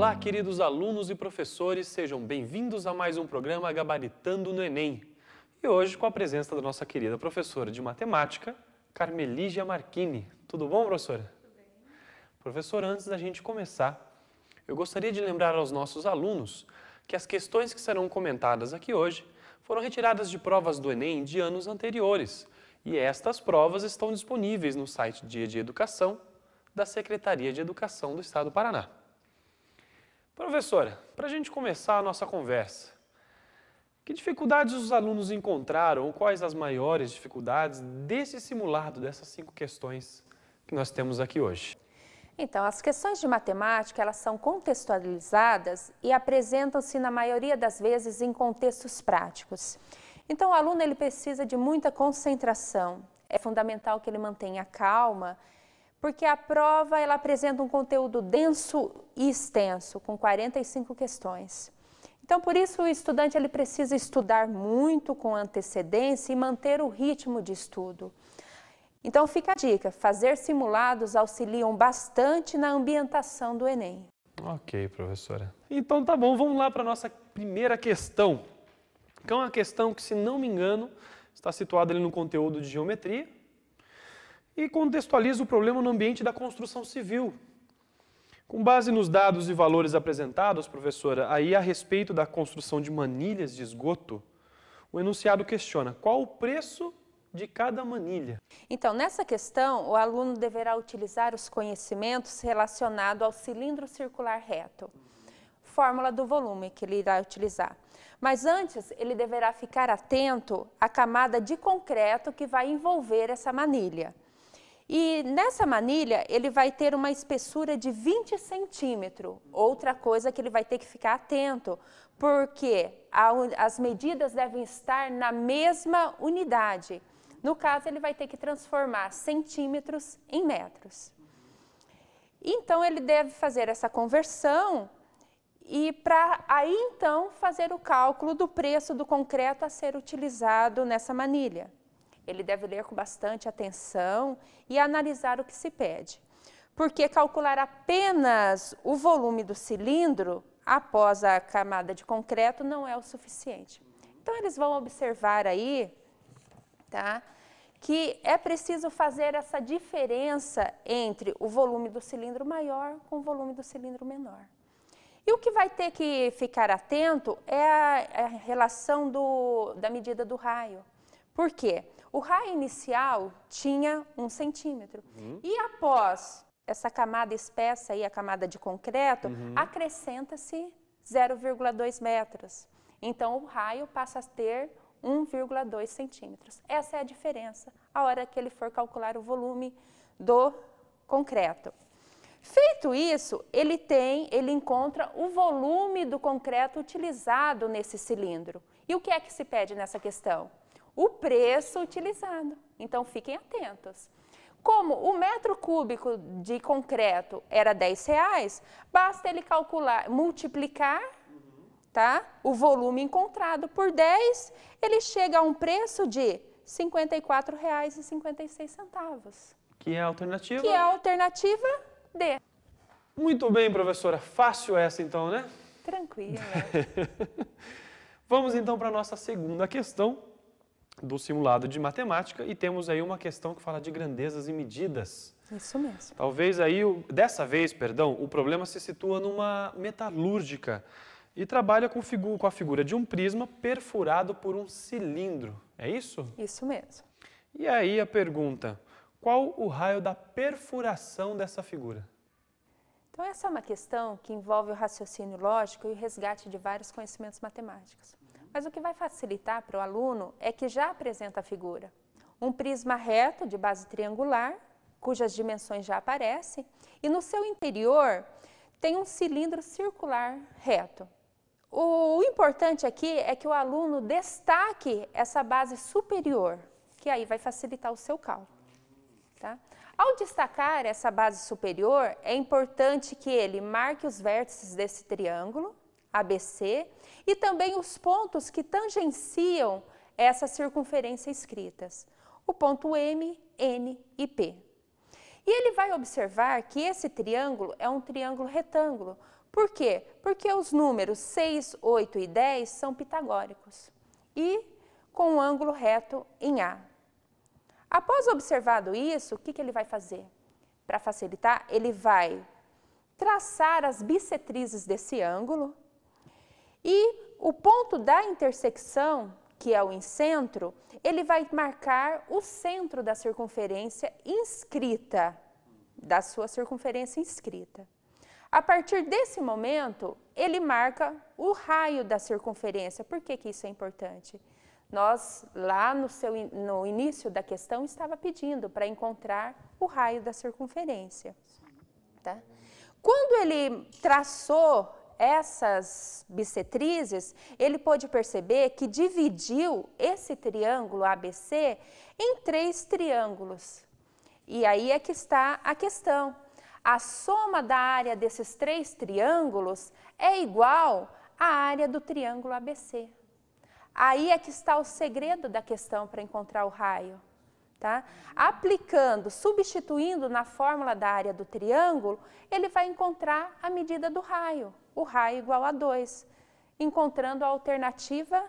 Olá, queridos alunos e professores, sejam bem-vindos a mais um programa Gabaritando no Enem. E hoje com a presença da nossa querida professora de matemática, Carmeligia Marchini. Tudo bom, professora? Tudo bem. Professor, antes da gente começar, eu gostaria de lembrar aos nossos alunos que as questões que serão comentadas aqui hoje foram retiradas de provas do Enem de anos anteriores. E estas provas estão disponíveis no site Dia de Educação da Secretaria de Educação do Estado do Paraná. Professora, para a gente começar a nossa conversa, que dificuldades os alunos encontraram ou quais as maiores dificuldades desse simulado, dessas cinco questões que nós temos aqui hoje? Então, as questões de matemática, elas são contextualizadas e apresentam-se, na maioria das vezes, em contextos práticos. Então, o aluno ele precisa de muita concentração. É fundamental que ele mantenha calma porque a prova ela apresenta um conteúdo denso e extenso, com 45 questões. Então, por isso, o estudante ele precisa estudar muito com antecedência e manter o ritmo de estudo. Então, fica a dica: fazer simulados auxiliam bastante na ambientação do Enem. Ok, professora. Então, tá bom, vamos lá para a nossa primeira questão. Que é uma questão que, se não me engano, está situada ali no conteúdo de geometria, e contextualiza o problema no ambiente da construção civil. Com base nos dados e valores apresentados, professora, aí a respeito da construção de manilhas de esgoto, o enunciado questiona qual o preço de cada manilha. Então, nessa questão, o aluno deverá utilizar os conhecimentos relacionados ao cilindro circular reto, fórmula do volume que ele irá utilizar. Mas antes, ele deverá ficar atento à camada de concreto que vai envolver essa manilha. E nessa manilha, ele vai ter uma espessura de 20 centímetros. Outra coisa que ele vai ter que ficar atento, porque a, as medidas devem estar na mesma unidade. No caso, ele vai ter que transformar centímetros em metros. Então, ele deve fazer essa conversão e para aí então fazer o cálculo do preço do concreto a ser utilizado nessa manilha. Ele deve ler com bastante atenção e analisar o que se pede. Porque calcular apenas o volume do cilindro após a camada de concreto não é o suficiente. Então eles vão observar aí, tá? que é preciso fazer essa diferença entre o volume do cilindro maior com o volume do cilindro menor. E o que vai ter que ficar atento é a, é a relação do, da medida do raio. Por quê? O raio inicial tinha um centímetro. Uhum. E após essa camada espessa e a camada de concreto, uhum. acrescenta-se 0,2 metros. Então o raio passa a ter 1,2 centímetros. Essa é a diferença a hora que ele for calcular o volume do concreto. Feito isso, ele tem, ele encontra o volume do concreto utilizado nesse cilindro. E o que é que se pede nessa questão? o preço utilizado. Então fiquem atentos. Como o metro cúbico de concreto era 10 reais, basta ele calcular, multiplicar tá? o volume encontrado por 10, ele chega a um preço de R$ 54,56. Que é a alternativa? Que é a alternativa D. Muito bem, professora. Fácil essa então, né? Tranquilo. Vamos então para a nossa segunda questão do simulado de matemática e temos aí uma questão que fala de grandezas e medidas. Isso mesmo. Talvez aí, dessa vez, perdão, o problema se situa numa metalúrgica e trabalha com, com a figura de um prisma perfurado por um cilindro. É isso? Isso mesmo. E aí a pergunta, qual o raio da perfuração dessa figura? Então essa é uma questão que envolve o raciocínio lógico e o resgate de vários conhecimentos matemáticos. Mas o que vai facilitar para o aluno é que já apresenta a figura. Um prisma reto de base triangular, cujas dimensões já aparecem, e no seu interior tem um cilindro circular reto. O importante aqui é que o aluno destaque essa base superior, que aí vai facilitar o seu cálculo. Tá? Ao destacar essa base superior, é importante que ele marque os vértices desse triângulo ABC, e também os pontos que tangenciam essa circunferência escritas, o ponto M, N e P. E ele vai observar que esse triângulo é um triângulo retângulo. Por quê? Porque os números 6, 8 e 10 são pitagóricos e com um ângulo reto em A. Após observado isso, o que, que ele vai fazer? Para facilitar, ele vai traçar as bissetrizes desse ângulo e o ponto da intersecção, que é o incentro, ele vai marcar o centro da circunferência inscrita, da sua circunferência inscrita. A partir desse momento, ele marca o raio da circunferência. Por que, que isso é importante? Nós, lá no, seu, no início da questão, estava pedindo para encontrar o raio da circunferência. Tá? Quando ele traçou essas bissetrizes, ele pôde perceber que dividiu esse triângulo ABC em três triângulos. E aí é que está a questão. A soma da área desses três triângulos é igual à área do triângulo ABC. Aí é que está o segredo da questão para encontrar o raio. Tá? Aplicando, substituindo na fórmula da área do triângulo, ele vai encontrar a medida do raio, o raio igual a 2, encontrando a alternativa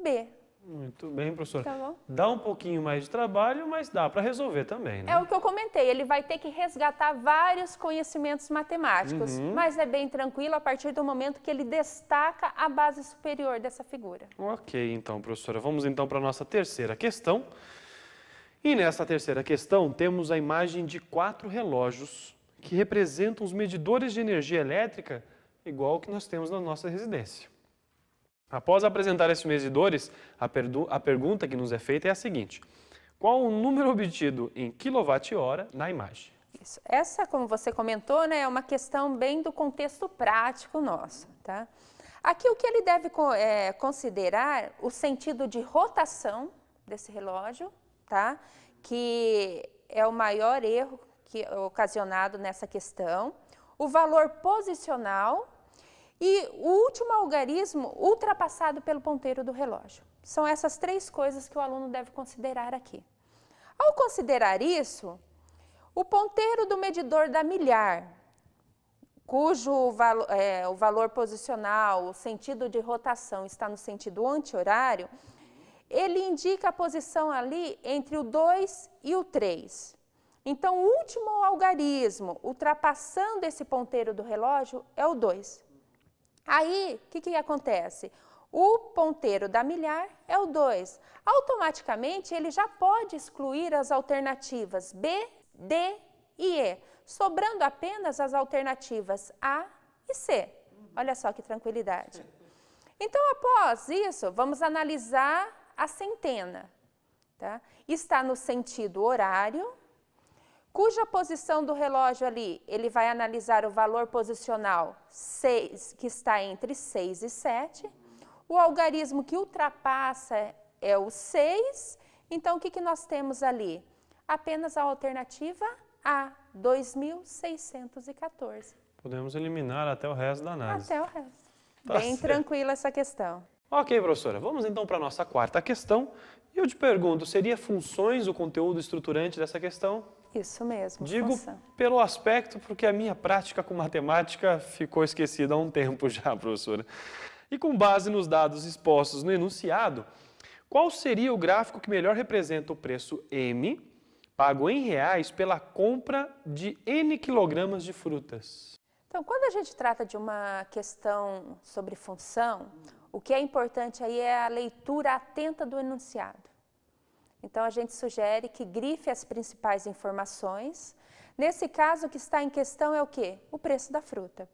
B. Muito bem, professora. Tá dá um pouquinho mais de trabalho, mas dá para resolver também, né? É o que eu comentei, ele vai ter que resgatar vários conhecimentos matemáticos, uhum. mas é bem tranquilo a partir do momento que ele destaca a base superior dessa figura. Ok, então, professora. Vamos então para a nossa terceira questão. E nessa terceira questão, temos a imagem de quatro relógios que representam os medidores de energia elétrica, igual ao que nós temos na nossa residência. Após apresentar esses medidores, a, a pergunta que nos é feita é a seguinte: qual o número obtido em quilowatt-hora na imagem? Isso. Essa, como você comentou, né, é uma questão bem do contexto prático nosso, tá? Aqui o que ele deve é, considerar o sentido de rotação desse relógio, tá? Que é o maior erro que ocasionado nessa questão. O valor posicional e o último algarismo ultrapassado pelo ponteiro do relógio. São essas três coisas que o aluno deve considerar aqui. Ao considerar isso, o ponteiro do medidor da milhar, cujo valo, é, o valor posicional, o sentido de rotação está no sentido anti-horário, ele indica a posição ali entre o 2 e o 3. Então, o último algarismo, ultrapassando esse ponteiro do relógio, é o 2. Aí, o que, que acontece? O ponteiro da milhar é o 2. Automaticamente, ele já pode excluir as alternativas B, D e E, sobrando apenas as alternativas A e C. Olha só que tranquilidade. Então, após isso, vamos analisar a centena. Tá? Está no sentido horário, cuja posição do relógio ali, ele vai analisar o valor posicional 6, que está entre 6 e 7. O algarismo que ultrapassa é o 6. Então, o que, que nós temos ali? Apenas a alternativa A, 2.614. Podemos eliminar até o resto da análise. Até o resto. Tá Bem certo. tranquila essa questão. Ok, professora, vamos então para a nossa quarta questão. E eu te pergunto, seria funções o conteúdo estruturante dessa questão? Isso mesmo. Digo função. pelo aspecto, porque a minha prática com matemática ficou esquecida há um tempo já, professora. E com base nos dados expostos no enunciado, qual seria o gráfico que melhor representa o preço M pago em reais pela compra de N quilogramas de frutas? Então, quando a gente trata de uma questão sobre função, o que é importante aí é a leitura atenta do enunciado. Então, a gente sugere que grife as principais informações. Nesse caso, o que está em questão é o quê? O preço da fruta.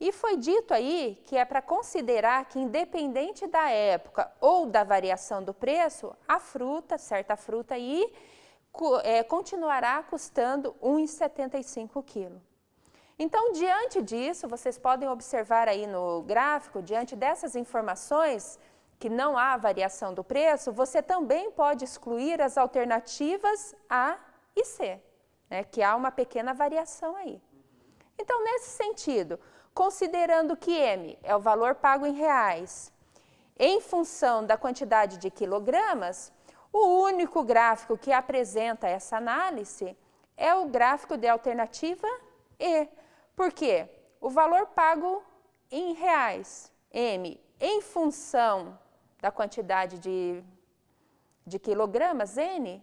E foi dito aí que é para considerar que, independente da época ou da variação do preço, a fruta, certa fruta aí, é, continuará custando 1,75 quilos. Então, diante disso, vocês podem observar aí no gráfico, diante dessas informações que não há variação do preço, você também pode excluir as alternativas A e C, né, que há uma pequena variação aí. Então, nesse sentido, considerando que M é o valor pago em reais, em função da quantidade de quilogramas, o único gráfico que apresenta essa análise é o gráfico de alternativa E por quê? O valor pago em reais, M, em função da quantidade de, de quilogramas, N,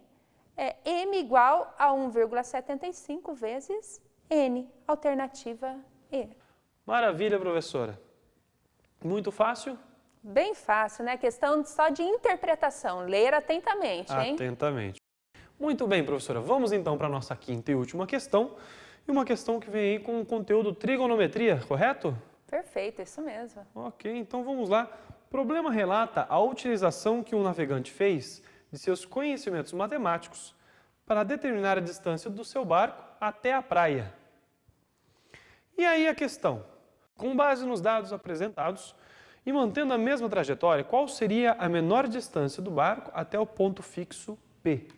é M igual a 1,75 vezes N, alternativa E. Maravilha, professora. Muito fácil? Bem fácil, né? Questão só de interpretação. Ler atentamente, hein? Atentamente. Muito bem, professora. Vamos então para a nossa quinta e última questão. E uma questão que vem aí com o conteúdo trigonometria, correto? Perfeito, isso mesmo. Ok, então vamos lá. O problema relata a utilização que um navegante fez de seus conhecimentos matemáticos para determinar a distância do seu barco até a praia. E aí a questão: com base nos dados apresentados e mantendo a mesma trajetória, qual seria a menor distância do barco até o ponto fixo P?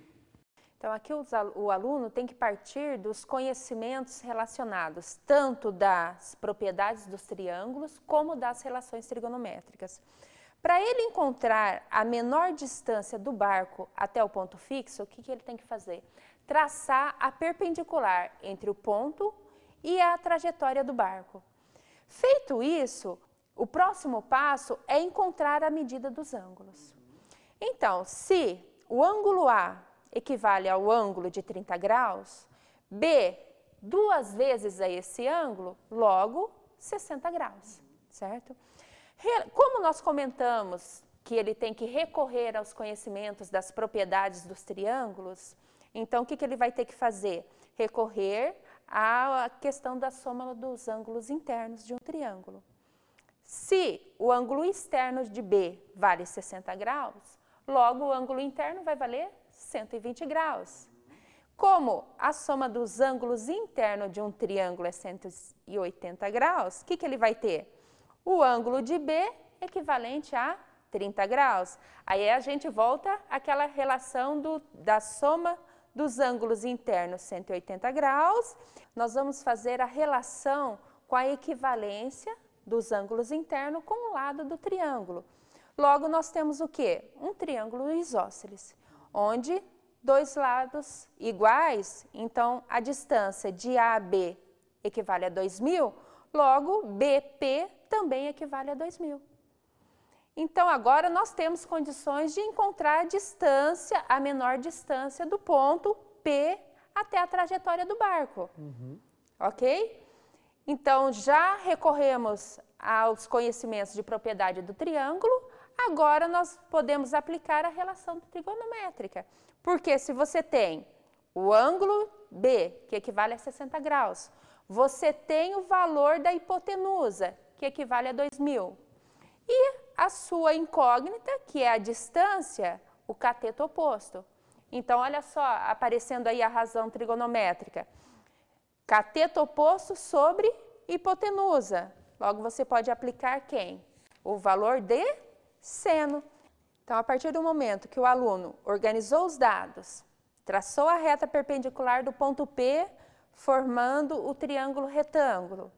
Então, aqui o aluno tem que partir dos conhecimentos relacionados tanto das propriedades dos triângulos como das relações trigonométricas. Para ele encontrar a menor distância do barco até o ponto fixo, o que, que ele tem que fazer? Traçar a perpendicular entre o ponto e a trajetória do barco. Feito isso, o próximo passo é encontrar a medida dos ângulos. Então, se o ângulo A equivale ao ângulo de 30 graus, B, duas vezes a esse ângulo, logo 60 graus, certo? Como nós comentamos que ele tem que recorrer aos conhecimentos das propriedades dos triângulos, então o que, que ele vai ter que fazer? Recorrer à questão da soma dos ângulos internos de um triângulo. Se o ângulo externo de B vale 60 graus, logo o ângulo interno vai valer 120 graus. Como a soma dos ângulos internos de um triângulo é 180 graus, o que, que ele vai ter? O ângulo de B equivalente a 30 graus. Aí a gente volta àquela relação do, da soma dos ângulos internos 180 graus. Nós vamos fazer a relação com a equivalência dos ângulos internos com o lado do triângulo. Logo, nós temos o quê? Um triângulo isósceles onde dois lados iguais, então a distância de A a B equivale a 2.000, logo BP também equivale a 2.000. Então agora nós temos condições de encontrar a distância, a menor distância do ponto P até a trajetória do barco. Uhum. Ok? Então já recorremos aos conhecimentos de propriedade do triângulo Agora nós podemos aplicar a relação trigonométrica, porque se você tem o ângulo B, que equivale a 60 graus, você tem o valor da hipotenusa, que equivale a 2.000, e a sua incógnita, que é a distância, o cateto oposto. Então, olha só, aparecendo aí a razão trigonométrica. Cateto oposto sobre hipotenusa. Logo, você pode aplicar quem? O valor de seno. Então, a partir do momento que o aluno organizou os dados, traçou a reta perpendicular do ponto P, formando o triângulo retângulo,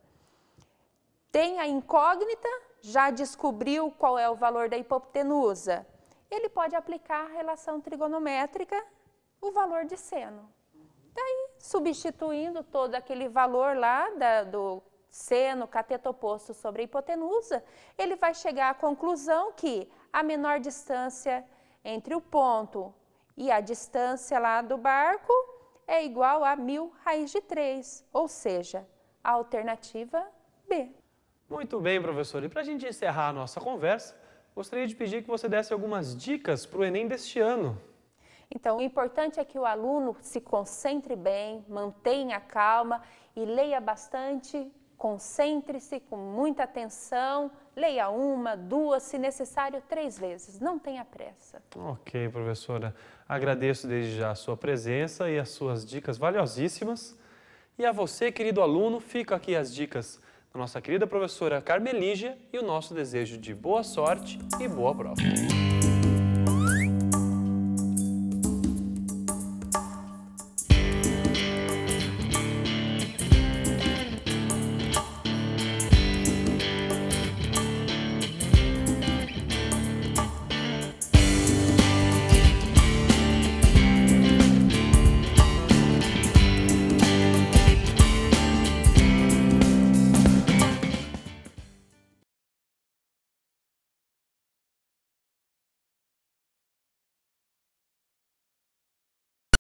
tem a incógnita, já descobriu qual é o valor da hipotenusa, ele pode aplicar a relação trigonométrica, o valor de seno. Daí, substituindo todo aquele valor lá da, do seno, cateto oposto sobre a hipotenusa, ele vai chegar à conclusão que a menor distância entre o ponto e a distância lá do barco é igual a mil raiz de 3, ou seja, a alternativa B. Muito bem, professor. E para a gente encerrar a nossa conversa, gostaria de pedir que você desse algumas dicas para o Enem deste ano. Então, o importante é que o aluno se concentre bem, mantenha a calma e leia bastante Concentre-se com muita atenção, leia uma, duas, se necessário, três vezes. Não tenha pressa. Ok, professora. Agradeço desde já a sua presença e as suas dicas valiosíssimas. E a você, querido aluno, fica aqui as dicas da nossa querida professora Carmelígia e o nosso desejo de boa sorte e boa prova.